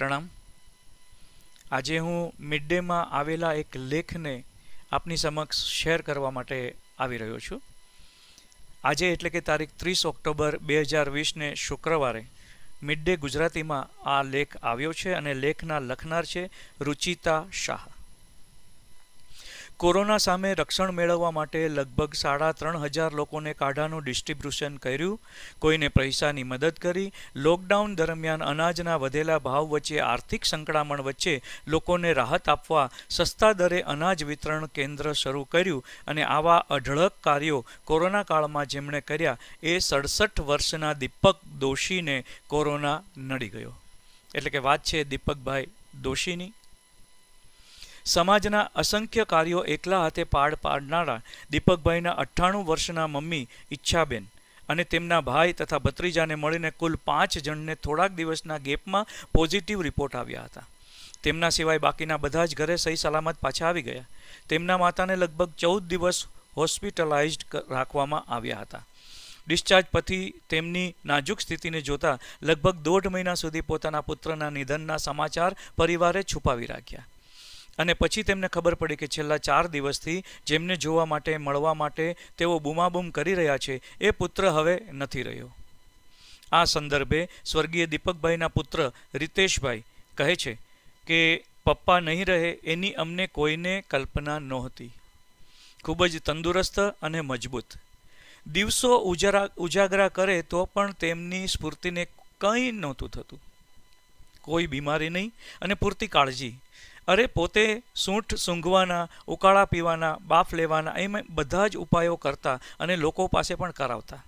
પ્રણામ આજે હું મિડ ડેમાં આવેલા એક લેખને આપની સમક્ષ શેર કરવા માટે આવી રહ્યો છું આજે એટલે કે તારીખ ત્રીસ ઓક્ટોબર બે હજાર વીસને શુક્રવારે મિડ ડે ગુજરાતીમાં આ લેખ આવ્યો છે અને લેખના લખનાર છે રુચિતા શાહ કોરોના સામે રક્ષણ મેળવવા માટે લગભગ સાડા ત્રણ હજાર લોકોને કાઢાનું ડિસ્ટ્રીબ્યુશન કર્યું કોઈને પૈસાની મદદ કરી લોકડાઉન દરમિયાન અનાજના વધેલા ભાવ વચ્ચે આર્થિક સંકળામણ વચ્ચે લોકોને રાહત આપવા સસ્તા દરે અનાજ વિતરણ કેન્દ્ર શરૂ કર્યું અને આવા અઢળક કાર્યો કોરોના કાળમાં જેમણે કર્યા એ સડસઠ વર્ષના દીપક દોશીને કોરોના નડી ગયો એટલે કે વાત છે દીપકભાઈ દોશીની સમાજના અસંખ્ય કાર્યો એકલા હાથે પાડ પાડનારા દીપકભાઈના અઠ્ઠાણું વર્ષના મમ્મી ઈચ્છાબેન અને તેમના ભાઈ તથા ભત્રીજાને મળીને કુલ પાંચ જણને થોડાક દિવસના ગેપમાં પોઝિટિવ રિપોર્ટ આવ્યા હતા તેમના સિવાય બાકીના બધા જ ઘરે સહી સલામત પાછા આવી ગયા તેમના માતાને લગભગ ચૌદ દિવસ હોસ્પિટલાઇઝ્ડ રાખવામાં આવ્યા હતા ડિસ્ચાર્જ પછી તેમની નાજુક સ્થિતિને જોતા લગભગ દોઢ મહિના સુધી પોતાના પુત્રના નિધનના સમાચાર પરિવારે છુપાવી રાખ્યા અને પછી તેમને ખબર પડી કે છેલ્લા ચાર દિવસથી જેમને જોવા માટે મળવા માટે તેઓ બૂમાબૂમ કરી રહ્યા છે એ પુત્ર હવે નથી રહ્યો આ સંદર્ભે સ્વર્ગીય દીપકભાઈના પુત્ર રિતેશભાઈ કહે છે કે પપ્પા નહીં રહે એની અમને કોઈને કલ્પના નહોતી ખૂબ જ તંદુરસ્ત અને મજબૂત દિવસો ઉજાગરા કરે તો પણ તેમની સ્ફૂર્તિને કંઈ નહોતું થતું કોઈ બીમારી નહીં અને પૂરતી કાળજી અરે પોતે સૂંઠ સૂંઘવાના ઉકાળા પીવાના બાફ લેવાના એમ બધા જ ઉપાયો કરતા અને લોકો પાસે પણ કરાવતા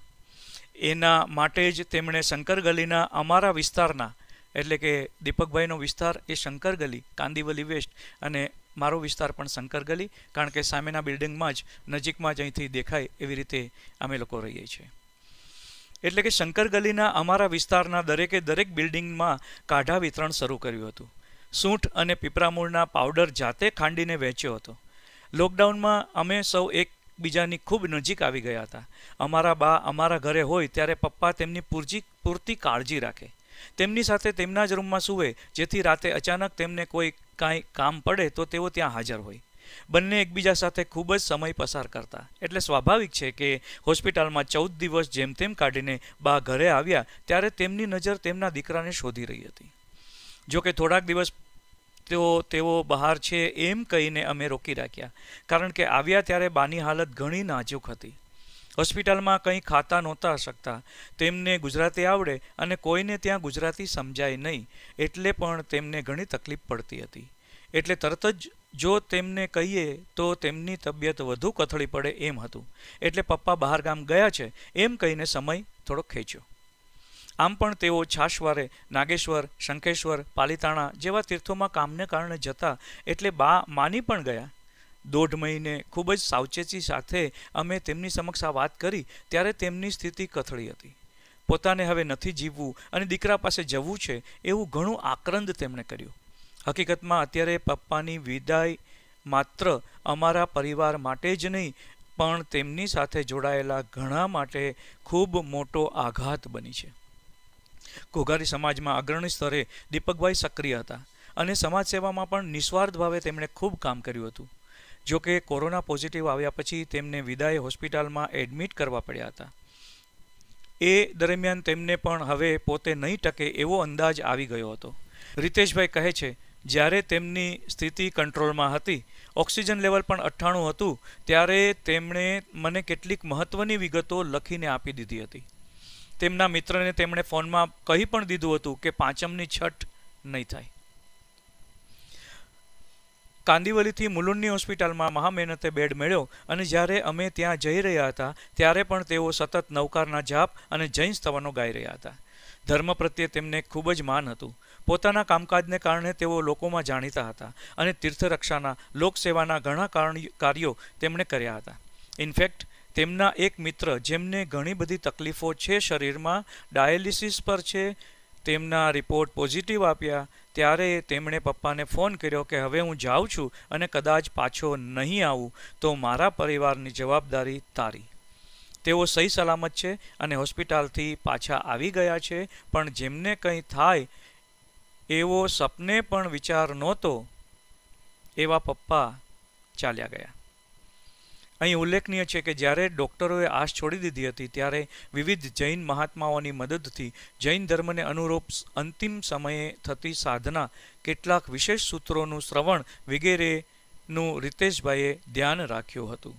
એના માટે જ તેમણે શંકર ગલીના અમારા વિસ્તારના એટલે કે દીપકભાઈનો વિસ્તાર એ શંકર ગલી કાંદીવલી વેસ્ટ અને મારો વિસ્તાર પણ શંકર ગલી કારણ કે સામેના બિલ્ડિંગમાં જ નજીકમાં જ અહીંથી દેખાય એવી રીતે અમે લોકો રહીએ છીએ એટલે કે શંકર ગલીના અમારા વિસ્તારના દરેકે દરેક બિલ્ડિંગમાં કાઢા વિતરણ શરૂ કર્યું હતું સૂંઠ અને પીપરામૂળના પાવડર જાતે ખાંડીને વહેંચ્યો હતો લોકડાઉનમાં અમે સૌ એકબીજાની ખૂબ નજીક આવી ગયા હતા અમારા બા અમારા ઘરે હોય ત્યારે પપ્પા તેમની પૂરજી પૂરતી કાળજી રાખે તેમની સાથે તેમના જ રૂમમાં સૂવે જેથી રાતે અચાનક તેમને કોઈ કાંઈ કામ પડે તો તેઓ ત્યાં હાજર હોય બંને એકબીજા સાથે ખૂબ જ સમય પસાર કરતા એટલે સ્વાભાવિક છે કે હોસ્પિટલમાં ચૌદ દિવસ જેમ તેમ કાઢીને બા ઘરે આવ્યા ત્યારે તેમની નજર તેમના દીકરાને શોધી રહી હતી જોકે થોડાક દિવસ તેઓ તેઓ બહાર છે એમ કહીને અમે રોકી રાખ્યા કારણ કે આવ્યા ત્યારે બાની હાલત ઘણી નાજુક હતી હોસ્પિટલમાં કંઈ ખાતા નહોતા શકતા તેમને ગુજરાતી આવડે અને કોઈને ત્યાં ગુજરાતી સમજાય નહીં એટલે પણ તેમને ઘણી તકલીફ પડતી હતી એટલે તરત જ જો તેમને કહીએ તો તેમની તબિયત વધુ કથળી પડે એમ હતું એટલે પપ્પા બહાર ગામ ગયા છે એમ કહીને સમય થોડો ખેંચ્યો આમ પણ તેઓ છાશવારે નાગેશ્વર શંખેશ્વર પાલિતાણા જેવા તીર્થોમાં કામને કારણે જતા એટલે બા માની પણ ગયા દોઢ મહિને ખૂબ જ સાવચેતી સાથે અમે તેમની સમક્ષ આ વાત કરી ત્યારે તેમની સ્થિતિ કથળી હતી પોતાને હવે નથી જીવવું અને દીકરા પાસે જવું છે એવું ઘણું આક્રંદ તેમણે કર્યું હકીકતમાં અત્યારે પપ્પાની વિદાય માત્ર અમારા પરિવાર માટે જ નહીં પણ તેમની સાથે જોડાયેલા ઘણા માટે ખૂબ મોટો આઘાત બની છે ઘોઘારી સમાજમાં અગ્રણી સ્તરે દીપકભાઈ સક્રિય હતા અને સમાજ સેવામાં પણ નિસ્વાર્થ ભાવે તેમણે ખૂબ કામ કર્યું હતું જોકે કોરોના પોઝિટિવ આવ્યા પછી તેમને વિદાય હોસ્પિટલમાં એડમિટ કરવા પડ્યા હતા એ દરમિયાન તેમને પણ હવે પોતે નહીં ટકે એવો અંદાજ આવી ગયો હતો રિતેશભાઈ કહે છે જ્યારે તેમની સ્થિતિ કંટ્રોલમાં હતી ઓક્સિજન લેવલ પણ અઠ્ઠાણું હતું ત્યારે તેમણે મને કેટલીક મહત્ત્વની વિગતો લખીને આપી દીધી હતી તેમના મિત્રને તેમણે ફોનમાં કહી પણ દીધું હતું કે પાંચમની છઠ નહીં થાય કાંદીવલીથી મુલુંડની હોસ્પિટલમાં મહામહેનતે બેડ મેળ્યો અને જ્યારે અમે ત્યાં જઈ રહ્યા હતા ત્યારે પણ તેઓ સતત નવકારના જાપ અને જૈન સ્તવનો ગાઈ રહ્યા હતા ધર્મ પ્રત્યે તેમને ખૂબ જ માન હતું પોતાના કામકાજને કારણે તેઓ લોકોમાં જાણીતા હતા અને તીર્થરક્ષાના લોકસેવાના ઘણા કાર્યો તેમણે કર્યા હતા ઇનફેક્ટ તેમના એક મિત્ર જેમને ઘણી બધી તકલીફો છે શરીરમાં ડાયાલિસિસ પર છે તેમના રિપોર્ટ પોઝિટિવ આપ્યા ત્યારે તેમણે પપ્પાને ફોન કર્યો કે હવે હું જાઉં છું અને કદાચ પાછો નહીં આવું તો મારા પરિવારની જવાબદારી તારી તેઓ સહી સલામત છે અને હોસ્પિટલથી પાછા આવી ગયા છે પણ જેમને કંઈ થાય એવો સપને પણ વિચાર નહોતો એવા પપ્પા ચાલ્યા ગયા અહીં ઉલ્લેખનીય છે કે જ્યારે ડૉક્ટરોએ આશ છોડી દીધી હતી ત્યારે વિવિધ જૈન મહાત્માઓની મદદથી જૈન ધર્મને અનુરૂપ અંતિમ સમયે થતી સાધના કેટલાક વિશેષ સૂત્રોનું શ્રવણ વગેરેનું રીતેશભાઈએ ધ્યાન રાખ્યું હતું